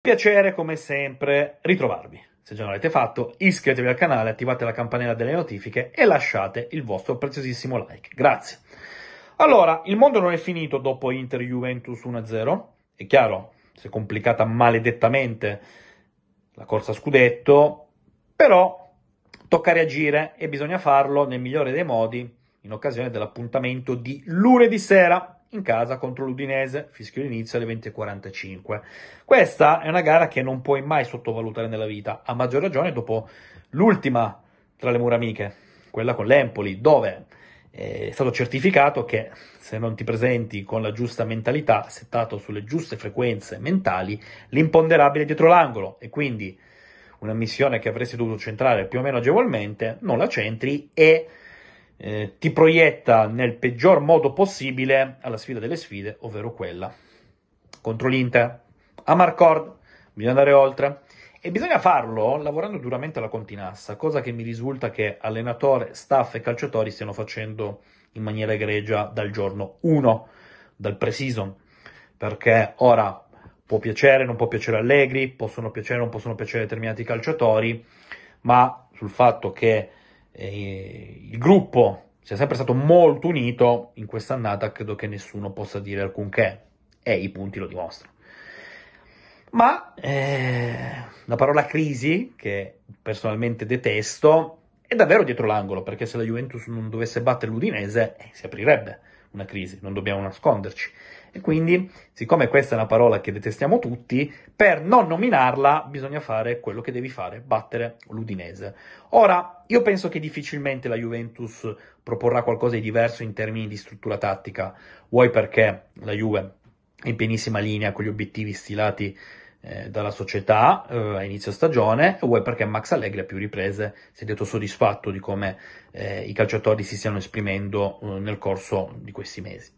piacere come sempre ritrovarvi. Se già non l'avete fatto, iscrivetevi al canale, attivate la campanella delle notifiche e lasciate il vostro preziosissimo like. Grazie. Allora, il mondo non è finito dopo Inter Juventus 1-0. È chiaro, si è complicata maledettamente la corsa a scudetto, però tocca reagire e bisogna farlo nel migliore dei modi in occasione dell'appuntamento di lunedì sera in casa contro l'Udinese, fischio d'inizio alle 20.45. Questa è una gara che non puoi mai sottovalutare nella vita, a maggior ragione dopo l'ultima tra le mura amiche, quella con l'Empoli, dove eh, è stato certificato che se non ti presenti con la giusta mentalità, settato sulle giuste frequenze mentali, l'imponderabile dietro l'angolo e quindi una missione che avresti dovuto centrare più o meno agevolmente, non la centri e eh, ti proietta nel peggior modo possibile alla sfida delle sfide, ovvero quella contro l'Inter. A Marcord bisogna andare oltre e bisogna farlo lavorando duramente alla continassa, cosa che mi risulta che allenatore, staff e calciatori stiano facendo in maniera egregia dal giorno 1, dal pre-season, perché ora può piacere, non può piacere Allegri, possono piacere, non possono piacere determinati calciatori, ma sul fatto che eh, il gruppo sia sempre stato molto unito, in questa annata credo che nessuno possa dire alcunché, e i punti lo dimostrano. Ma eh, la parola crisi, che personalmente detesto, è davvero dietro l'angolo, perché se la Juventus non dovesse battere l'Udinese, eh, si aprirebbe una crisi, non dobbiamo nasconderci. E quindi, siccome questa è una parola che detestiamo tutti, per non nominarla bisogna fare quello che devi fare, battere l'Udinese. Ora, io penso che difficilmente la Juventus proporrà qualcosa di diverso in termini di struttura tattica, vuoi perché la Juve è in pienissima linea con gli obiettivi stilati eh, dalla società eh, a inizio stagione, o è perché Max Allegri a più riprese si è detto soddisfatto di come eh, i calciatori si stiano esprimendo eh, nel corso di questi mesi.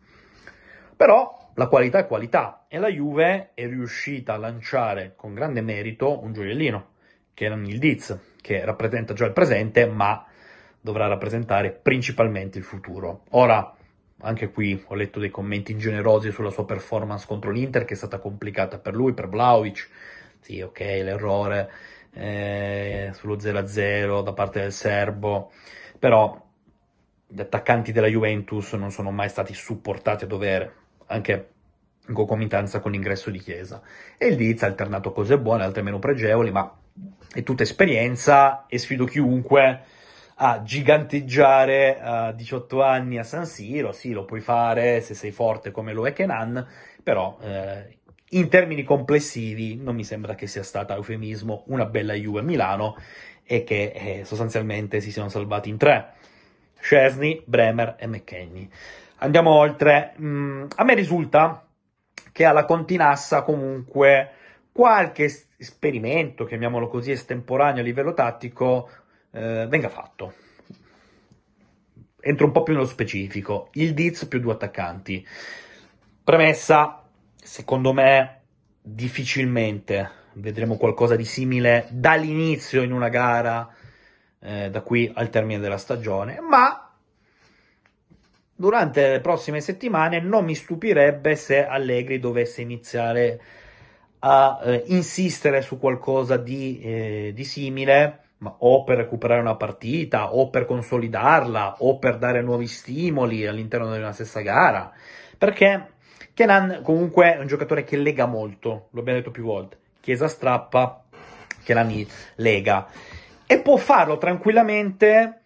Però la qualità è qualità e la Juve è riuscita a lanciare con grande merito un gioiellino, che era il Diz, che rappresenta già il presente, ma dovrà rappresentare principalmente il futuro. Ora, anche qui ho letto dei commenti ingenerosi sulla sua performance contro l'Inter, che è stata complicata per lui, per Vlaovic. Sì, ok, l'errore eh, sullo 0-0 da parte del serbo, però gli attaccanti della Juventus non sono mai stati supportati a dovere, anche in concomitanza con l'ingresso di Chiesa. E il Diz ha alternato cose buone, altre meno pregevoli, ma è tutta esperienza e sfido chiunque a giganteggiare a 18 anni a San Siro, sì, lo puoi fare se sei forte come lo è Kenan, però eh, in termini complessivi non mi sembra che sia stata eufemismo una bella Juve a Milano e che eh, sostanzialmente si siano salvati in tre. Chesney, Bremer e McKenny. Andiamo oltre. Mm, a me risulta che alla Continassa comunque qualche esperimento, chiamiamolo così, estemporaneo a livello tattico eh, venga fatto. Entro un po' più nello specifico. Il Diz più due attaccanti. Premessa, secondo me, difficilmente vedremo qualcosa di simile dall'inizio in una gara eh, da qui al termine della stagione, ma durante le prossime settimane non mi stupirebbe se Allegri dovesse iniziare a eh, insistere su qualcosa di, eh, di simile ma o per recuperare una partita, o per consolidarla, o per dare nuovi stimoli all'interno di una stessa gara. Perché Kenan comunque è un giocatore che lega molto, lo abbiamo detto più volte. Chiesa strappa, Kenan lega. E può farlo tranquillamente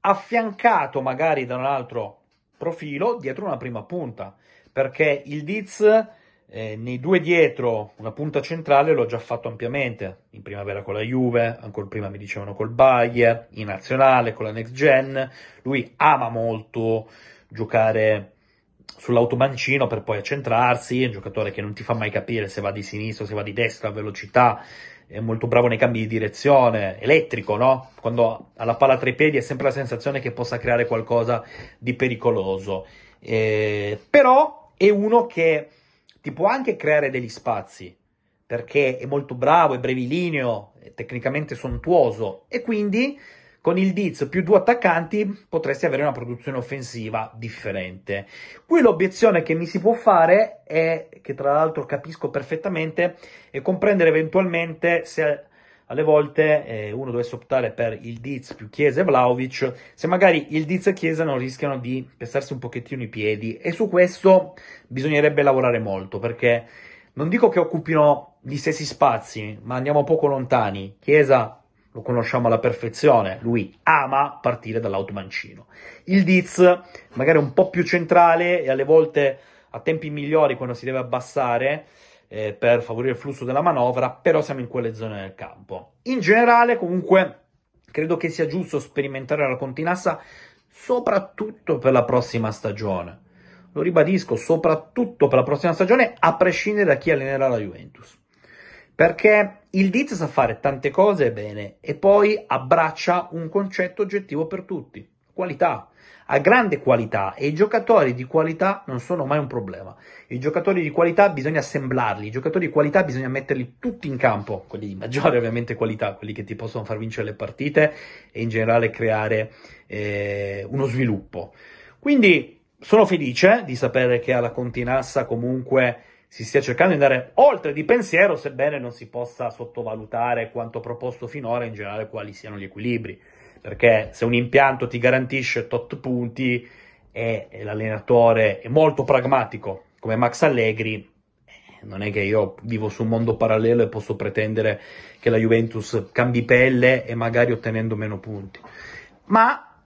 affiancato magari da un altro profilo dietro una prima punta. Perché il Diz eh, nei due dietro una punta centrale l'ho già fatto ampiamente, in primavera con la Juve, ancora prima mi dicevano col Bayer, in nazionale con la Next Gen. Lui ama molto giocare sull'automancino per poi accentrarsi, è un giocatore che non ti fa mai capire se va di sinistra, se va di destra, a velocità, è molto bravo nei cambi di direzione, elettrico, no? Quando ha la palla tra i piedi è sempre la sensazione che possa creare qualcosa di pericoloso. Eh, però è uno che ti può anche creare degli spazi, perché è molto bravo, è brevilineo, è tecnicamente sontuoso e quindi con il Diz più due attaccanti potresti avere una produzione offensiva differente. Qui l'obiezione che mi si può fare è, che tra l'altro capisco perfettamente, è comprendere eventualmente se alle volte eh, uno dovesse optare per il Diz più Chiesa e Vlaovic, se magari il Diz e Chiesa non rischiano di pestarsi un pochettino i piedi e su questo bisognerebbe lavorare molto perché non dico che occupino gli stessi spazi, ma andiamo poco lontani. Chiesa lo conosciamo alla perfezione, lui ama partire dall'automancino. Il Diz magari un po' più centrale e alle volte a tempi migliori quando si deve abbassare eh, per favorire il flusso della manovra, però siamo in quelle zone del campo. In generale, comunque, credo che sia giusto sperimentare la continassa soprattutto per la prossima stagione. Lo ribadisco, soprattutto per la prossima stagione, a prescindere da chi allenerà la Juventus. Perché il Diz sa fare tante cose bene e poi abbraccia un concetto oggettivo per tutti qualità, ha grande qualità e i giocatori di qualità non sono mai un problema. I giocatori di qualità bisogna assemblarli, i giocatori di qualità bisogna metterli tutti in campo, quelli di maggiore ovviamente qualità, quelli che ti possono far vincere le partite e in generale creare eh, uno sviluppo. Quindi sono felice di sapere che alla Continassa comunque si stia cercando di andare oltre di pensiero, sebbene non si possa sottovalutare quanto proposto finora, in generale quali siano gli equilibri perché se un impianto ti garantisce tot punti e l'allenatore è molto pragmatico come Max Allegri, eh, non è che io vivo su un mondo parallelo e posso pretendere che la Juventus cambi pelle e magari ottenendo meno punti. Ma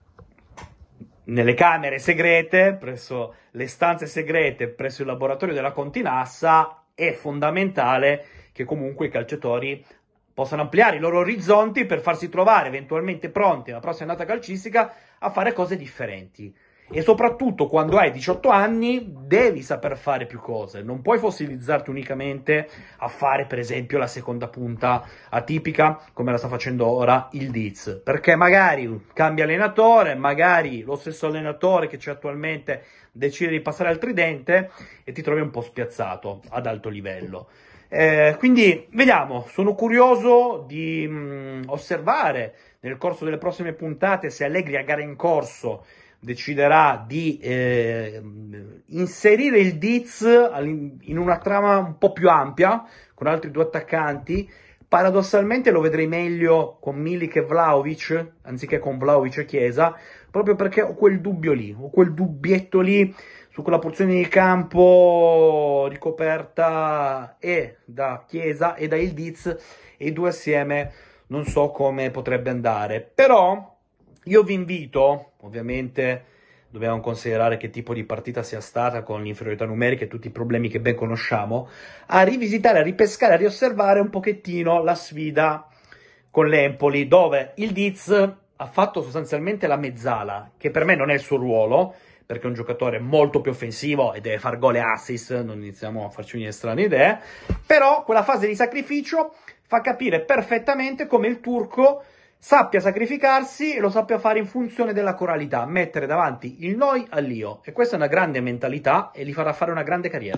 nelle camere segrete, presso le stanze segrete, presso il laboratorio della Continassa, è fondamentale che comunque i calciatori possano ampliare i loro orizzonti per farsi trovare eventualmente pronti alla prossima annata calcistica a fare cose differenti. E soprattutto quando hai 18 anni devi saper fare più cose, non puoi fossilizzarti unicamente a fare per esempio la seconda punta atipica come la sta facendo ora il Diz, perché magari cambia allenatore, magari lo stesso allenatore che c'è attualmente decide di passare al tridente e ti trovi un po' spiazzato ad alto livello. Eh, quindi vediamo, sono curioso di mh, mm, osservare nel corso delle prossime puntate se Allegri a gara in corso deciderà di eh, inserire il Diz in una trama un po' più ampia con altri due attaccanti. Paradossalmente lo vedrei meglio con Milik e Vlaovic anziché con Vlaovic e Chiesa, proprio perché ho quel dubbio lì, ho quel dubbietto lì su quella porzione di campo ricoperta e da Chiesa e da Ildiz e i due assieme non so come potrebbe andare però io vi invito ovviamente dobbiamo considerare che tipo di partita sia stata con l'inferiorità numerica e tutti i problemi che ben conosciamo a rivisitare, a ripescare, a riosservare un pochettino la sfida con l'Empoli dove il Diz ha fatto sostanzialmente la mezzala che per me non è il suo ruolo perché è un giocatore molto più offensivo e deve far gol e assist, non iniziamo a farci un'idea strane idee, però quella fase di sacrificio fa capire perfettamente come il turco sappia sacrificarsi e lo sappia fare in funzione della coralità, mettere davanti il noi all'io. E questa è una grande mentalità e gli farà fare una grande carriera.